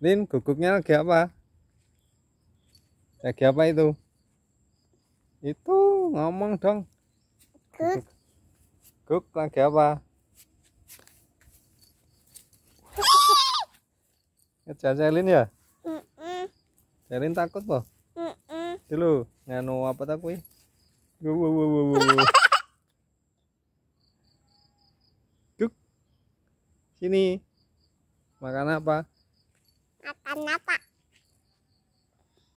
lên kukuknya siapa ya siapa itu itu ngomong dong kuk kuk lagi apa Jajalin ya? Mm -mm. Jajalin takut loh. Mm -mm. Dulu nganu apa takui? Wow Sini. Makan apa? akan apa?